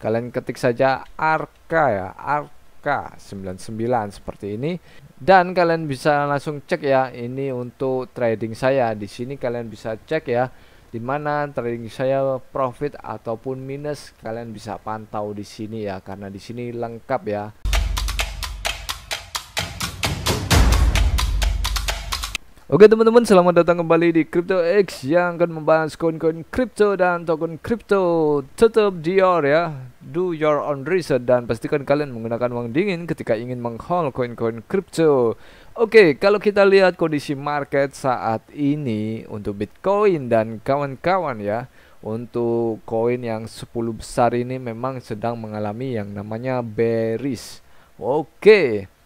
Kalian ketik saja Arka ya, Arka 99 seperti ini. Dan kalian bisa langsung cek ya, ini untuk trading saya. Di sini kalian bisa cek ya, di mana trading saya profit ataupun minus. Kalian bisa pantau di sini ya, karena di sini lengkap ya. Oke teman-teman, selamat datang kembali di Crypto X yang akan membahas koin-koin kripto dan token kripto. Tetap Dior ya do your own research dan pastikan kalian menggunakan uang dingin ketika ingin menghaul koin-koin crypto. Oke, kalau kita lihat kondisi market saat ini untuk Bitcoin dan kawan-kawan ya, untuk koin yang 10 besar ini memang sedang mengalami yang namanya bearish. Oke. Okay.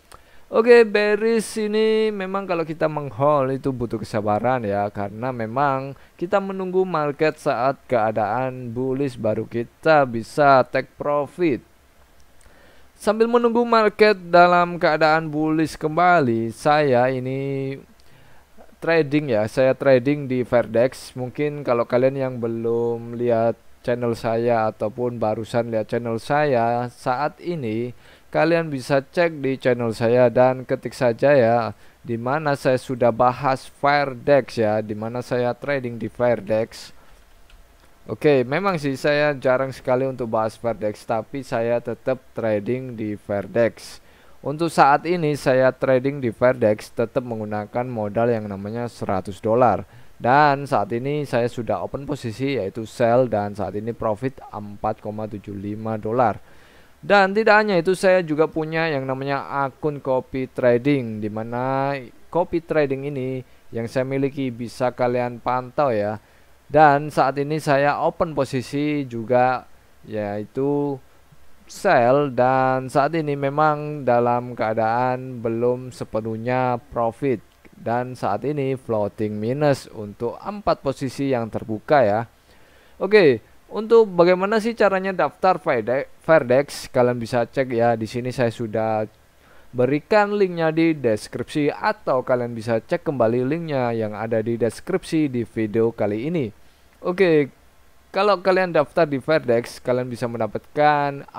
Oke, okay, beris ini memang kalau kita menghold itu butuh kesabaran ya karena memang kita menunggu market saat keadaan bullish baru kita bisa take profit. Sambil menunggu market dalam keadaan bullish kembali, saya ini trading ya. Saya trading di Verdex. Mungkin kalau kalian yang belum lihat channel saya ataupun barusan lihat channel saya saat ini kalian bisa cek di channel saya dan ketik saja ya di mana saya sudah bahas Firedex ya di mana saya trading di Firedex Oke, okay, memang sih saya jarang sekali untuk bahas Verdex, tapi saya tetap trading di Verdex. Untuk saat ini saya trading di Verdex tetap menggunakan modal yang namanya 100 dolar. Dan saat ini saya sudah open posisi yaitu sell dan saat ini profit 4,75 dolar. Dan tidak hanya itu saya juga punya yang namanya akun copy trading di mana copy trading ini yang saya miliki bisa kalian pantau ya. Dan saat ini saya open posisi juga yaitu sell dan saat ini memang dalam keadaan belum sepenuhnya profit dan saat ini floating minus untuk empat posisi yang terbuka ya. Oke, untuk bagaimana sih caranya daftar Fairdex? kalian bisa cek ya di sini saya sudah berikan linknya di deskripsi atau kalian bisa cek kembali linknya yang ada di deskripsi di video kali ini. Oke, kalau kalian daftar di Verdex, kalian bisa mendapatkan 4%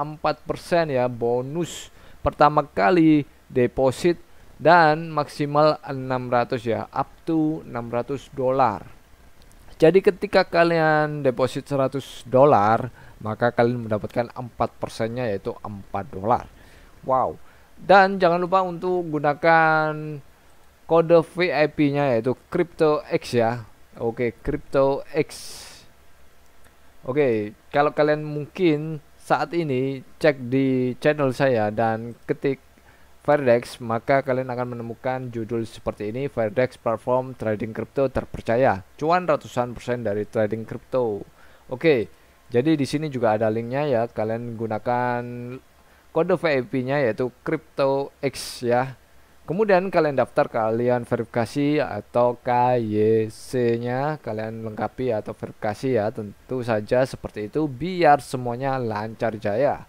ya bonus pertama kali deposit dan maksimal 600 ya, up to 600 dolar. Jadi ketika kalian deposit 100 dolar, maka kalian mendapatkan 4 persennya yaitu 4 dolar. Wow. Dan jangan lupa untuk gunakan kode VIP-nya yaitu Crypto X ya. Oke, Crypto X. Oke, kalau kalian mungkin saat ini cek di channel saya dan ketik Firedex, maka kalian akan menemukan judul seperti ini, Firedex platform trading Crypto terpercaya, cuan ratusan persen dari trading crypto. Oke, jadi di sini juga ada linknya ya, kalian gunakan kode VIP-nya yaitu Crypto X ya. Kemudian kalian daftar kalian verifikasi atau KYC-nya kalian lengkapi atau verifikasi ya, tentu saja seperti itu biar semuanya lancar jaya.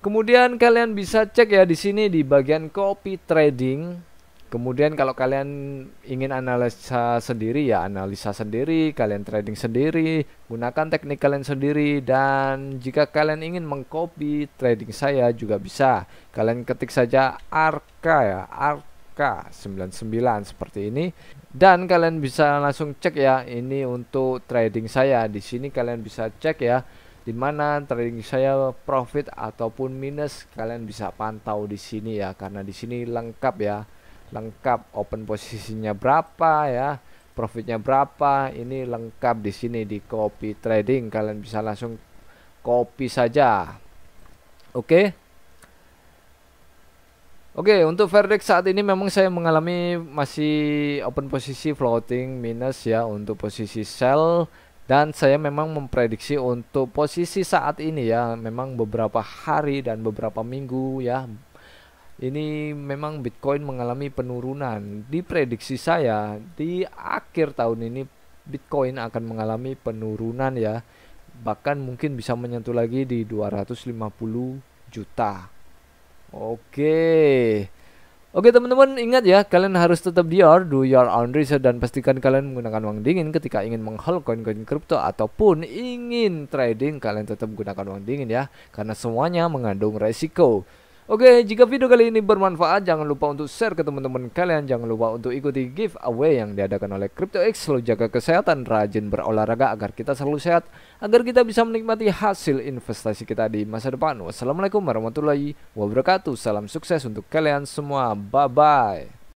Kemudian kalian bisa cek ya di sini di bagian copy trading. Kemudian kalau kalian ingin analisa sendiri ya analisa sendiri, kalian trading sendiri, gunakan teknik kalian sendiri dan jika kalian ingin mengcopy trading saya juga bisa. Kalian ketik saja arka ya, arka 99 seperti ini dan kalian bisa langsung cek ya ini untuk trading saya. Di sini kalian bisa cek ya di mana trading saya profit ataupun minus kalian bisa pantau di sini ya karena di sini lengkap ya lengkap open posisinya berapa ya profitnya berapa ini lengkap di sini di copy trading kalian bisa langsung copy saja oke okay? Oke, okay, untuk verdict saat ini memang saya mengalami masih open posisi floating minus ya untuk posisi sell dan saya memang memprediksi untuk posisi saat ini ya memang beberapa hari dan beberapa minggu ya ini memang Bitcoin mengalami penurunan diprediksi saya di akhir tahun ini Bitcoin akan mengalami penurunan ya bahkan mungkin bisa menyentuh lagi di 250 juta oke okay. Oke teman-teman ingat ya kalian harus tetap your do your own research dan pastikan kalian menggunakan uang dingin ketika ingin menghold koin-koin kripto ataupun ingin trading kalian tetap gunakan uang dingin ya karena semuanya mengandung resiko. Oke, jika video kali ini bermanfaat, jangan lupa untuk share ke teman-teman kalian. Jangan lupa untuk ikuti giveaway yang diadakan oleh CryptoX. Selalu jaga kesehatan, rajin berolahraga agar kita selalu sehat, agar kita bisa menikmati hasil investasi kita di masa depan. Wassalamualaikum warahmatullahi wabarakatuh. Salam sukses untuk kalian semua. Bye-bye.